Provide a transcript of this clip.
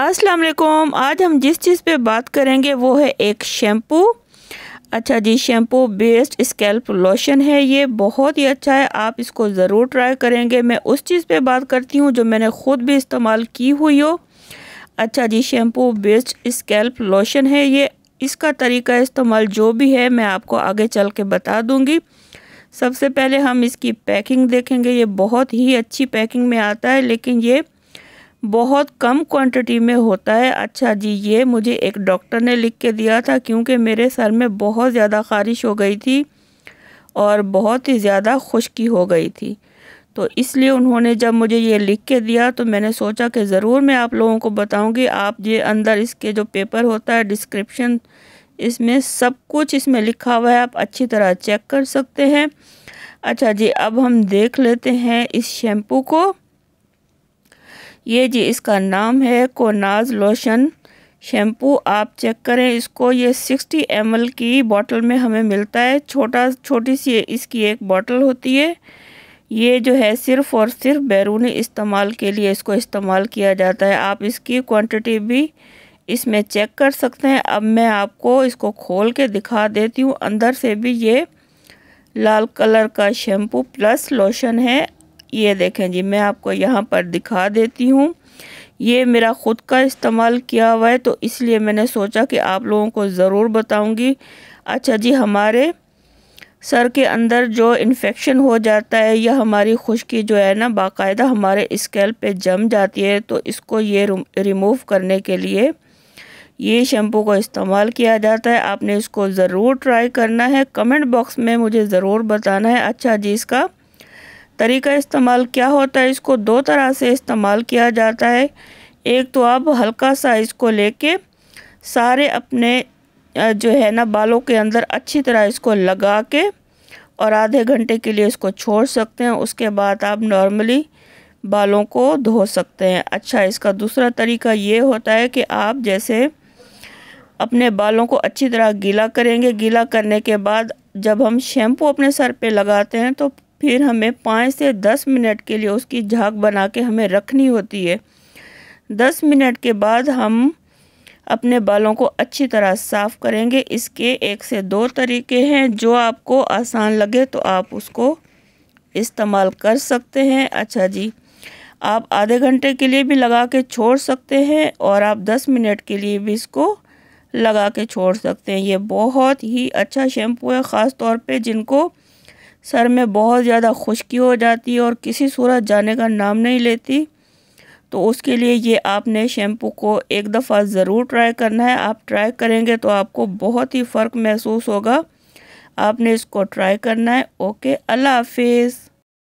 अस्सलाम वालेकुम आज हम जिस चीज़ पे बात करेंगे वो है एक शैम्पू अच्छा जी शैम्पू बेस्ड स्कैल्प लोशन है ये बहुत ही अच्छा है आप इसको ज़रूर ट्राई करेंगे मैं उस चीज़ पे बात करती हूँ जो मैंने ख़ुद भी इस्तेमाल की हुई हो अच्छा जी शैम्पू बेस्ड स्कैल्प लोशन है ये इसका तरीका इस्तेमाल जो भी है मैं आपको आगे चल के बता दूँगी सबसे पहले हम इसकी पैकिंग देखेंगे ये बहुत ही अच्छी पैकिंग में आता है लेकिन ये बहुत कम क्वांटिटी में होता है अच्छा जी ये मुझे एक डॉक्टर ने लिख के दिया था क्योंकि मेरे सर में बहुत ज़्यादा ख़ारिश हो गई थी और बहुत ही ज़्यादा खुश्की हो गई थी तो इसलिए उन्होंने जब मुझे ये लिख के दिया तो मैंने सोचा कि ज़रूर मैं आप लोगों को बताऊंगी आप ये अंदर इसके जो पेपर होता है डिस्क्रिप्शन इसमें सब कुछ इसमें लिखा हुआ है आप अच्छी तरह चेक कर सकते हैं अच्छा जी अब हम देख लेते हैं इस शैम्पू को ये जी इसका नाम है कोनाज लोशन शैम्पू आप चेक करें इसको ये सिक्सटी एम की बॉटल में हमें मिलता है छोटा छोटी सी इसकी एक बॉटल होती है ये जो है सिर्फ़ और सिर्फ बैरूनी इस्तेमाल के लिए इसको इस्तेमाल किया जाता है आप इसकी क्वांटिटी भी इसमें चेक कर सकते हैं अब मैं आपको इसको खोल के दिखा देती हूँ अंदर से भी ये लाल कलर का शैम्पू प्लस लोशन है ये देखें जी मैं आपको यहाँ पर दिखा देती हूँ ये मेरा ख़ुद का इस्तेमाल किया हुआ है तो इसलिए मैंने सोचा कि आप लोगों को ज़रूर बताऊँगी अच्छा जी हमारे सर के अंदर जो इन्फेक्शन हो जाता है या हमारी खुश्की जो है ना बाकायदा हमारे स्केल पे जम जाती है तो इसको ये रिमूव करने के लिए ये शैम्पू को इस्तेमाल किया जाता है आपने इसको ज़रूर ट्राई करना है कमेंट बॉक्स में मुझे ज़रूर बताना है अच्छा जी इसका तरीका इस्तेमाल क्या होता है इसको दो तरह से इस्तेमाल किया जाता है एक तो आप हल्का सा इसको लेके सारे अपने जो है ना बालों के अंदर अच्छी तरह इसको लगा के और आधे घंटे के लिए इसको छोड़ सकते हैं उसके बाद आप नॉर्मली बालों को धो सकते हैं अच्छा इसका दूसरा तरीका ये होता है कि आप जैसे अपने बालों को अच्छी तरह गीला करेंगे गीला करने के बाद जब हम शैम्पू अपने सर पे लगाते हैं तो फिर हमें पाँच से दस मिनट के लिए उसकी झाग बना के हमें रखनी होती है दस मिनट के बाद हम अपने बालों को अच्छी तरह साफ़ करेंगे इसके एक से दो तरीके हैं जो आपको आसान लगे तो आप उसको इस्तेमाल कर सकते हैं अच्छा जी आप आधे घंटे के लिए भी लगा के छोड़ सकते हैं और आप दस मिनट के लिए भी इसको लगा के छोड़ सकते हैं ये बहुत ही अच्छा शैम्पू है ख़ास तौर पे जिनको सर में बहुत ज़्यादा खुश्की हो जाती है और किसी सूरत जाने का नाम नहीं लेती तो उसके लिए ये आपने शैम्पू को एक दफ़ा ज़रूर ट्राई करना है आप ट्राई करेंगे तो आपको बहुत ही फ़र्क महसूस होगा आपने इसको ट्राई करना है ओके अल्लाह हाफिज़